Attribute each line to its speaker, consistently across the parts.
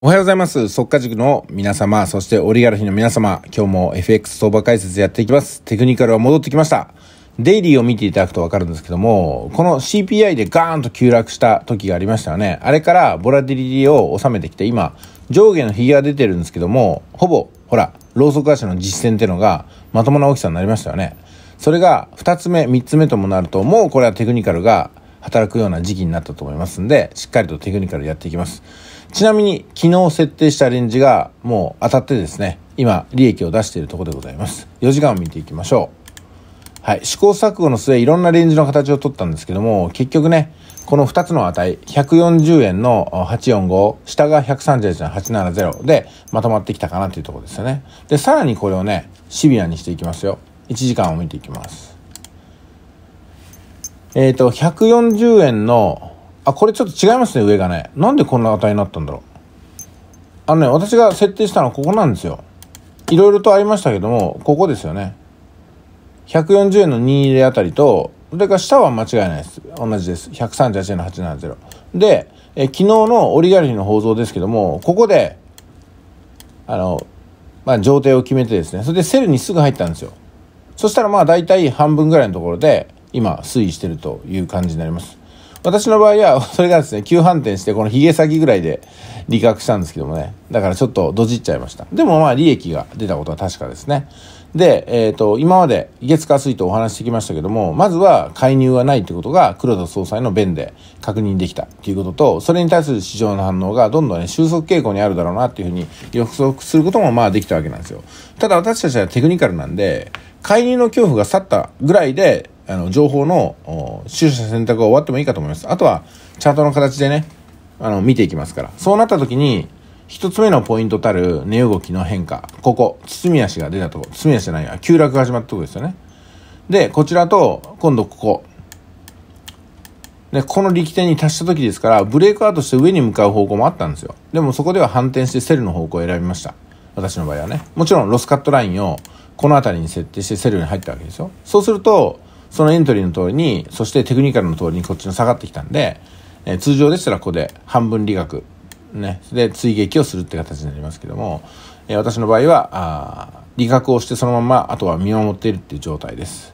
Speaker 1: おはようございます。速化塾の皆様、そしてオリガルヒの皆様、今日も FX 相場解説やっていきます。テクニカルは戻ってきました。デイリーを見ていただくとわかるんですけども、この CPI でガーンと急落した時がありましたよね。あれからボラディリティを収めてきて、今、上下のヒゲが出てるんですけども、ほぼ、ほら、ローソク足の実践っていうのが、まともな大きさになりましたよね。それが2つ目、3つ目ともなると、もうこれはテクニカルが働くような時期になったと思いますんで、しっかりとテクニカルやっていきます。ちなみに昨日設定したレンジがもう当たってですね、今利益を出しているところでございます。4時間を見ていきましょう。はい、試行錯誤の末いろんなレンジの形を取ったんですけども、結局ね、この2つの値、140円の845、下が138 870でまとまってきたかなというところですよね。で、さらにこれをね、シビアにしていきますよ。1時間を見ていきます。えっ、ー、と、140円の、あ、これちょっと違いますね、上がね。なんでこんな値になったんだろう。あのね、私が設定したのはここなんですよ。いろいろとありましたけども、ここですよね。140円の2入れあたりと、それから下は間違いないです。同じです。138円の870。で、え昨日のオリガルヒの放送ですけども、ここで、あの、まあ、上程を決めてですね、それでセルにすぐ入ったんですよ。そしたらまあ大体半分ぐらいのところで、今推移してるという感じになります。私の場合は、それがですね、急反転して、このヒゲ先ぐらいで利確したんですけどもね。だからちょっとドジっちゃいました。でもまあ利益が出たことは確かですね。で、えっ、ー、と、今まで月火水とお話してきましたけども、まずは介入はないということが黒田総裁の弁で確認できたということと、それに対する市場の反応がどんどんね、収束傾向にあるだろうなっていうふうに予測することもまあできたわけなんですよ。ただ私たちはテクニカルなんで、介入の恐怖が去ったぐらいで、あの、情報の、取捨選択が終わってもいいかと思います。あとは、チャートの形でね、あの、見ていきますから。そうなった時に、一つ目のポイントたる値動きの変化。ここ、包み足が出たとこ。包み足じゃないや、急落が始まったとこですよね。で、こちらと、今度ここ。で、この力点に達した時ですから、ブレイクアウトして上に向かう方向もあったんですよ。でもそこでは反転してセルの方向を選びました。私の場合はね。もちろん、ロスカットラインをこの辺りに設定してセルに入ったわけですよそうするとそのエントリーの通りにそしてテクニカルの通りにこっちの下がってきたんで、えー、通常でしたらここで半分理学ねで追撃をするって形になりますけども、えー、私の場合はあ利確をしてそのままあとは見守っているっていう状態です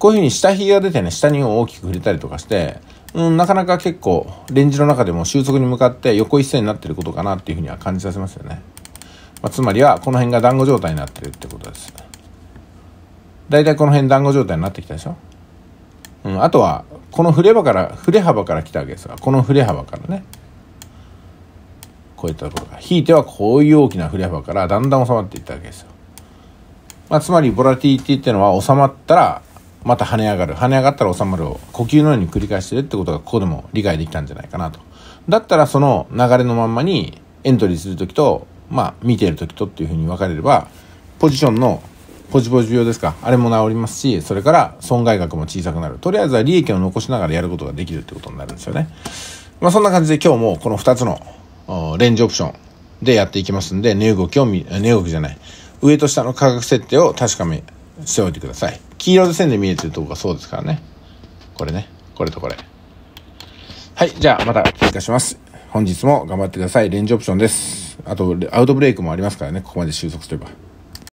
Speaker 1: こういうふうに下髭が出てね下に大きく振れたりとかしてうん、なかなか結構レンジの中でも収束に向かって横一線になってることかなっていうふうには感じさせますよね、まあ、つまりはこの辺が団子状態になってるってことです大体この辺団子状態になってきたでしょ、うん、あとはこの振れ幅から振れ幅から来たわけですがこの振れ幅からねこういったところがひいてはこういう大きな振れ幅からだんだん収まっていったわけですよ、まあ、つまりボラティティっていうのは収まったらまた跳ね上がる跳ね上がったら収まるを呼吸のように繰り返してるってことがここでも理解できたんじゃないかなとだったらその流れのまんまにエントリーする時とまあ見ている時とっていうふうに分かれればポジションのポジポジ病ですかあれも治りますしそれから損害額も小さくなるとりあえずは利益を残しながらやることができるってことになるんですよねまあそんな感じで今日もこの2つのレンジオプションでやっていきますんで値動きを見値動きじゃない上と下の価格設定を確かめしておいてください黄色で線で見えてるとこがそうですからねこれねこれとこれはいじゃあまた追加します本日も頑張ってくださいレンジオプションですあとアウトブレイクもありますからねここまで収束すれば